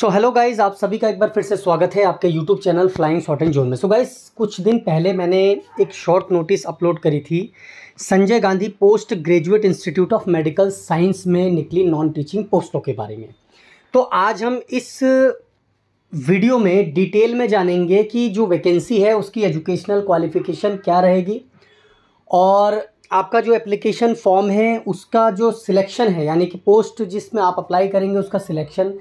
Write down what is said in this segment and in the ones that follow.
so hello guys आप सभी का एक बार फिर से स्वागत है आपके YouTube channel flying short and zone में सो so गाइज कुछ दिन पहले मैंने एक शॉर्ट नोटिस अपलोड करी थी Sanjay Gandhi post graduate institute of medical science में निकली नॉन टीचिंग पोस्टों के बारे में तो आज हम इस वीडियो में डिटेल में जानेंगे कि जो वैकेंसी है उसकी एजुकेशनल क्वालिफिकेशन क्या रहेगी और आपका जो एप्लीकेशन फॉर्म है उसका जो सिलेक्शन है यानी कि पोस्ट जिसमें आप अप्लाई करेंगे उसका सिलेक्शन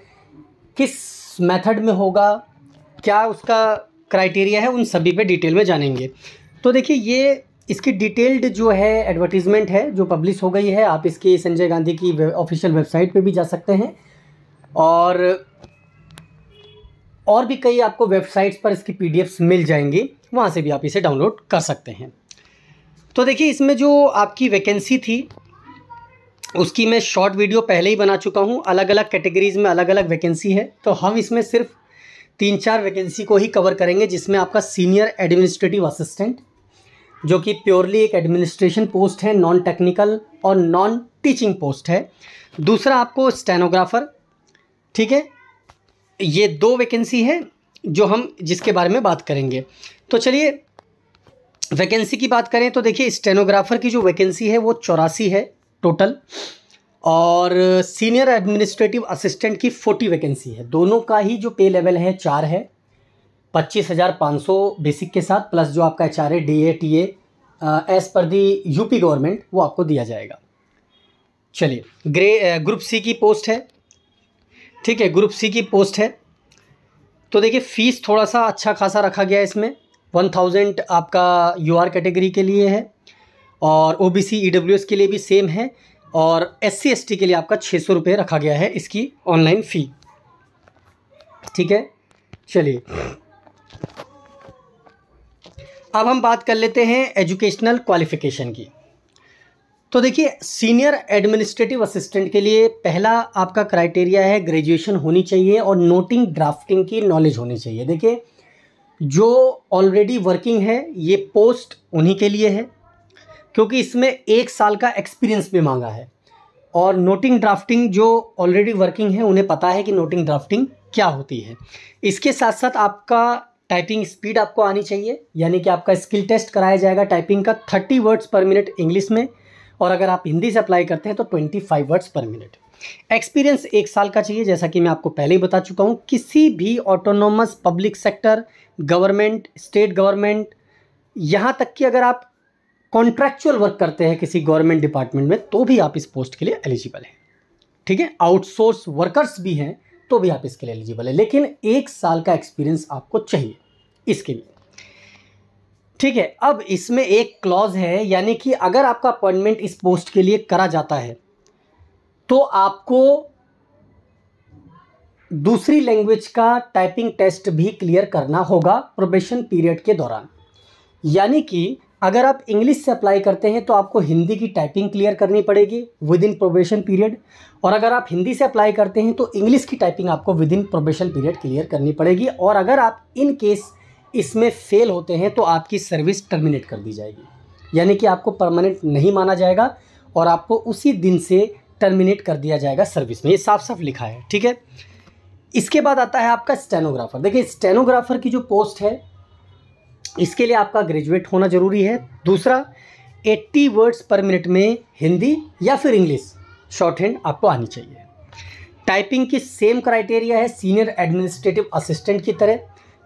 किस मेथड में होगा क्या उसका क्राइटेरिया है उन सभी पे डिटेल में जानेंगे तो देखिए ये इसकी डिटेल्ड जो है एडवर्टीज़मेंट है जो पब्लिश हो गई है आप इसके संजय गांधी की ऑफिशियल वेबसाइट पे भी जा सकते हैं और और भी कई आपको वेबसाइट्स पर इसकी पी मिल जाएंगी वहाँ से भी आप इसे डाउनलोड कर सकते हैं तो देखिए इसमें जो आपकी वैकेंसी थी उसकी मैं शॉर्ट वीडियो पहले ही बना चुका हूँ अलग अलग कैटेगरीज़ में अलग अलग वैकेंसी है तो हम इसमें सिर्फ तीन चार वैकेंसी को ही कवर करेंगे जिसमें आपका सीनियर एडमिनिस्ट्रेटिव असिस्टेंट जो कि प्योरली एक एडमिनिस्ट्रेशन पोस्ट है नॉन टेक्निकल और नॉन टीचिंग पोस्ट है दूसरा आपको स्टेनोग्राफर ठीक है ये दो वैकेंसी है जो हम जिसके बारे में बात करेंगे तो चलिए वैकेंसी की बात करें तो देखिए स्टेनोग्राफर की जो वैकेंसी है वो चौरासी है टोटल और सीनियर एडमिनिस्ट्रेटिव असिस्टेंट की फोर्टी वैकेंसी है दोनों का ही जो पे लेवल है चार है पच्चीस हज़ार पाँच सौ बेसिक के साथ प्लस जो आपका H R A D A T A age पर दी यूपी गवर्नमेंट वो आपको दिया जाएगा चलिए ग्रे ग्रुप सी की पोस्ट है ठीक है ग्रुप सी की पोस्ट है तो देखिए फ़ीस थोड़ा सा अच्छा खासा रखा गया है इसमें वन थाउजेंड आपका यू आर कैटेगरी के लिए है और O B C E W S के लिए भी सेम है और एस सी एस टी के लिए आपका छः सौ रुपये रखा गया है इसकी ऑनलाइन फ़ी ठीक है चलिए अब हम बात कर लेते हैं एजुकेशनल क्वालिफ़िकेशन की तो देखिए सीनियर एडमिनिस्ट्रेटिव असिस्टेंट के लिए पहला आपका क्राइटेरिया है ग्रेजुएशन होनी चाहिए और नोटिंग ड्राफ्टिंग की नॉलेज होनी चाहिए देखिए जो ऑलरेडी वर्किंग है ये पोस्ट उन्हीं के लिए है क्योंकि इसमें एक साल का एक्सपीरियंस भी मांगा है और नोटिंग ड्राफ्टिंग जो ऑलरेडी वर्किंग है उन्हें पता है कि नोटिंग ड्राफ्टिंग क्या होती है इसके साथ साथ आपका टाइपिंग स्पीड आपको आनी चाहिए यानी कि आपका स्किल टेस्ट कराया जाएगा टाइपिंग का thirty words per minute English में और अगर आप हिंदी से अप्लाई करते हैं तो twenty five words per minute experience एक साल का चाहिए जैसा कि मैं आपको पहले ही बता चुका हूँ किसी भी autonomous public sector government state government यहाँ तक कि अगर आप कॉन्ट्रैक्चुअल वर्क करते हैं किसी गवर्नमेंट डिपार्टमेंट में तो भी आप इस पोस्ट के लिए एलिजिबल हैं ठीक है आउटसोर्स वर्कर्स भी हैं तो भी आप इसके लिए एलिजिबल है लेकिन एक साल का एक्सपीरियंस आपको चाहिए इसके लिए ठीक है अब इसमें एक क्लॉज है यानी कि अगर आपका अपॉइंटमेंट इस पोस्ट के लिए करा जाता है तो आपको दूसरी लैंग्वेज का टाइपिंग टेस्ट भी क्लियर करना होगा प्रोबेशन पीरियड के दौरान यानी कि अगर आप इंग्लिश से अप्लाई करते हैं तो आपको हिंदी की टाइपिंग क्लियर करनी पड़ेगी विद इन प्रोबेशन पीरियड और अगर आप हिंदी से अप्लाई करते हैं तो इंग्लिश की टाइपिंग आपको within probation period clear करनी पड़ेगी और अगर आप इन केस इसमें फेल होते हैं तो आपकी सर्विस टर्मिनेट कर दी जाएगी यानी कि आपको परमानेंट नहीं माना जाएगा और आपको उसी दिन से टर्मिनेट कर दिया जाएगा सर्विस में ये साफ साफ लिखा है ठीक है इसके बाद आता है आपका स्टेनोग्राफर देखिए स्टेनोग्राफर की जो पोस्ट है इसके लिए आपका ग्रेजुएट होना ज़रूरी है दूसरा 80 वर्ड्स पर मिनट में हिंदी या फिर इंग्लिश शॉर्ट हैंड आपको आनी चाहिए टाइपिंग की सेम क्राइटेरिया है सीनियर एडमिनिस्ट्रेटिव असिस्टेंट की तरह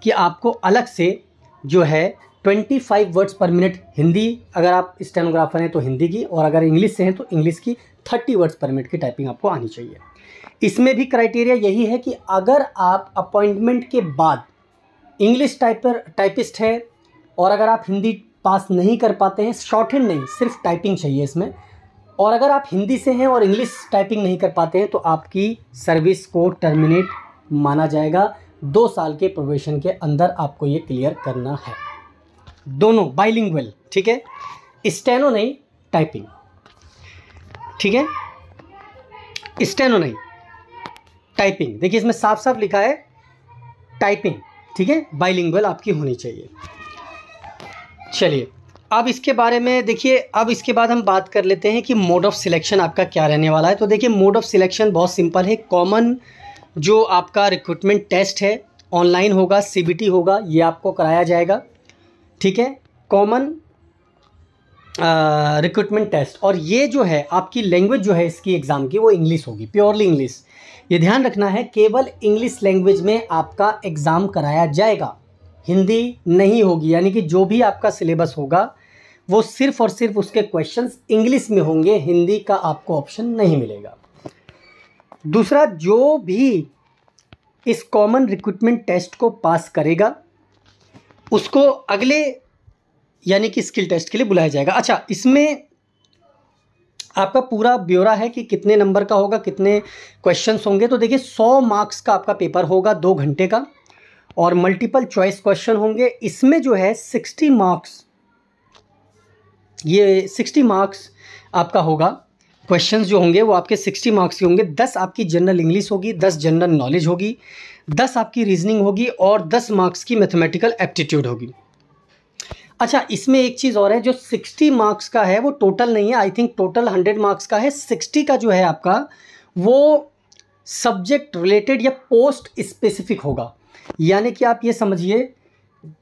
कि आपको अलग से जो है 25 वर्ड्स पर मिनट हिंदी अगर आप स्टेनोग्राफर हैं तो हिंदी की और अगर इंग्लिश से हैं तो इंग्लिश की 30 वर्ड्स पर मिनट की टाइपिंग आपको आनी चाहिए इसमें भी क्राइटेरिया यही है कि अगर आप अपॉइंटमेंट के बाद इंग्लिश टाइपर टाइपिस्ट हैं और अगर आप हिंदी पास नहीं कर पाते हैं शॉर्ट हैंड नहीं सिर्फ टाइपिंग चाहिए इसमें और अगर आप हिंदी से हैं और इंग्लिश टाइपिंग नहीं कर पाते हैं तो आपकी सर्विस को टर्मिनेट माना जाएगा दो साल के प्रोवेशन के अंदर आपको ये क्लियर करना है दोनों बाइलिंगुअल ठीक है स्टेनो नहीं टाइपिंग ठीक है स्टेनो नहीं टाइपिंग देखिए इसमें साफ साफ लिखा है टाइपिंग ठीक है बाइलिंगुअल आपकी होनी चाहिए चलिए अब इसके बारे में देखिए अब इसके बाद हम बात कर लेते हैं कि मोड ऑफ़ सिलेक्शन आपका क्या रहने वाला है तो देखिए मोड ऑफ़ सिलेक्शन बहुत सिंपल है कॉमन जो आपका रिक्रूटमेंट टेस्ट है ऑनलाइन होगा सी होगा ये आपको कराया जाएगा ठीक है कॉमन रिक्रूटमेंट टेस्ट और ये जो है आपकी लैंग्वेज जो है इसकी एग्ज़ाम की वो इंग्लिश होगी प्योरली इंग्लिश ये ध्यान रखना है केवल इंग्लिश लैंग्वेज में आपका एग्ज़ाम कराया जाएगा हिंदी नहीं होगी यानी कि जो भी आपका सिलेबस होगा वो सिर्फ और सिर्फ उसके क्वेश्चंस इंग्लिश में होंगे हिंदी का आपको ऑप्शन नहीं मिलेगा दूसरा जो भी इस कॉमन रिक्रूटमेंट टेस्ट को पास करेगा उसको अगले यानी कि स्किल टेस्ट के लिए बुलाया जाएगा अच्छा इसमें आपका पूरा ब्यौरा है कि कितने नंबर का होगा कितने क्वेश्चंस होंगे तो देखिए सौ मार्क्स का आपका पेपर होगा दो घंटे का और मल्टीपल चॉइस क्वेश्चन होंगे इसमें जो है सिक्सटी मार्क्स ये सिक्सटी मार्क्स आपका होगा क्वेश्चंस जो होंगे वो आपके सिक्सटी मार्क्स के होंगे दस आपकी जनरल इंग्लिश होगी दस जनरल नॉलेज होगी दस आपकी रीजनिंग होगी और दस मार्क्स की मैथमेटिकल एप्टीट्यूड होगी अच्छा इसमें एक चीज़ और है जो सिक्सटी मार्क्स का है वो टोटल नहीं है I think total hundred marks का है सिक्सटी का जो है आपका वो सब्जेक्ट रिलेटेड या पोस्ट स्पेसिफिक होगा यानी कि आप ये समझिए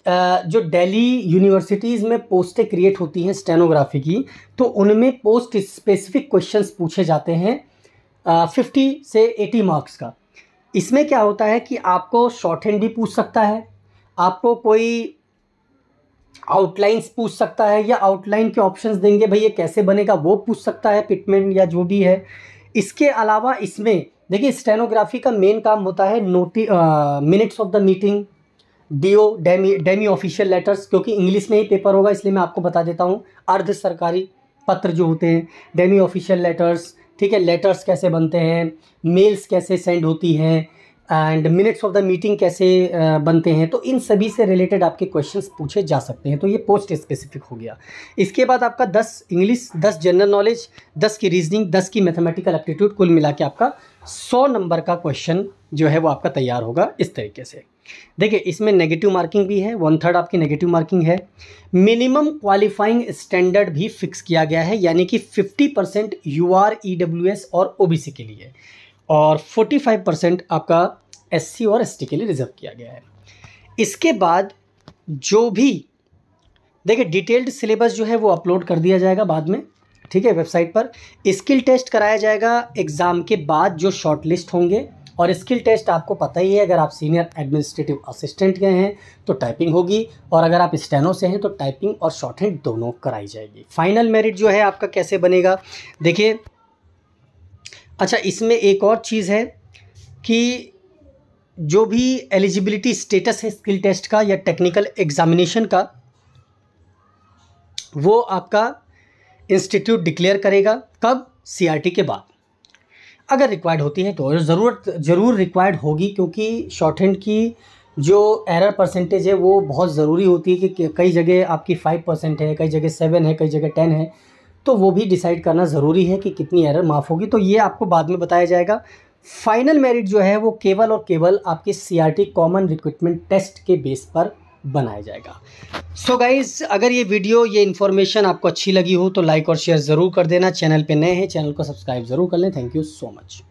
जो दिल्ली यूनिवर्सिटीज़ में पोस्टें क्रिएट होती हैं स्टेनोग्राफी की तो उनमें पोस्ट स्पेसिफिक क्वेश्चंस पूछे जाते हैं फिफ्टी से एटी मार्क्स का इसमें क्या होता है कि आपको शॉर्ट हैंड भी पूछ सकता है आपको कोई आउटलाइंस पूछ सकता है या आउटलाइन के ऑप्शंस देंगे भाई ये कैसे बनेगा वो पूछ सकता है पिटमेंट या जो भी है इसके अलावा इसमें देखिए स्टेनोग्राफी का मेन काम होता है noting minutes of the meeting ओ डेमी डेमी ऑफिशियल लेटर्स क्योंकि इंग्लिश में ही पेपर होगा इसलिए मैं आपको बता देता हूँ अर्ध सरकारी पत्र जो होते हैं डेमी ऑफिशियल लेटर्स ठीक है लेटर्स कैसे बनते हैं मेल्स कैसे सेंड होती हैं and minutes of the meeting कैसे बनते हैं तो इन सभी से रिलेटेड आपके क्वेश्चंस पूछे जा सकते हैं तो ये पोस्ट स्पेसिफिक हो गया इसके बाद आपका 10 इंग्लिश 10 जनरल नॉलेज 10 की रीजनिंग 10 की मैथमेटिकल एप्टीट्यूड कुल मिला के आपका 100 नंबर का क्वेश्चन जो है वो आपका तैयार होगा इस तरीके से देखिए इसमें नेगेटिव मार्किंग भी है वन थर्ड आपकी नेगेटिव मार्किंग है मिनिमम क्वालिफाइंग स्टैंडर्ड भी फिक्स किया गया है यानी कि 50 percent U R E W S और ओ बी सी के लिए और 45 परसेंट आपका एस और एस के लिए रिजर्व किया गया है इसके बाद जो भी देखिए डिटेल्ड सिलेबस जो है वो अपलोड कर दिया जाएगा बाद में ठीक है वेबसाइट पर स्किल टेस्ट कराया जाएगा एग्ज़ाम के बाद जो शॉर्ट लिस्ट होंगे और स्किल टेस्ट आपको पता ही है अगर आप सीनियर एडमिनिस्ट्रेटिव असिस्टेंट गए हैं तो टाइपिंग होगी और अगर आप स्टेनो से हैं तो टाइपिंग और शॉर्ट हैंड दोनों कराई जाएगी फाइनल मेरिट जो है आपका कैसे बनेगा देखिए अच्छा इसमें एक और चीज़ है कि जो भी एलिजिबिलिटी स्टेटस है स्किल टेस्ट का या टेक्निकल एग्ज़ामिनेशन का वो आपका इंस्टीट्यूट डिक्लेयर करेगा कब सीआरटी के बाद अगर रिक्वायर्ड होती है तो ज़रूरत ज़रूर रिक्वायर्ड होगी क्योंकि शॉर्ट हैंड की जो एरर परसेंटेज है वो बहुत ज़रूरी होती है कि कई जगह आपकी फाइव परसेंट है कई जगह सेवन है कई जगह टेन है तो वो भी डिसाइड करना ज़रूरी है कि कितनी एरर माफ़ होगी तो ये आपको बाद में बताया जाएगा फाइनल मेरिट जो है वो केवल और केवल आपके सी कॉमन रिक्रूटमेंट टेस्ट के बेस पर बनाया जाएगा सो so गाइज़ अगर ये वीडियो ये इन्फॉर्मेशन आपको अच्छी लगी हो तो लाइक और शेयर ज़रूर कर देना चैनल पे नए हैं चैनल को सब्सक्राइब ज़रूर कर लें थैंक यू सो मच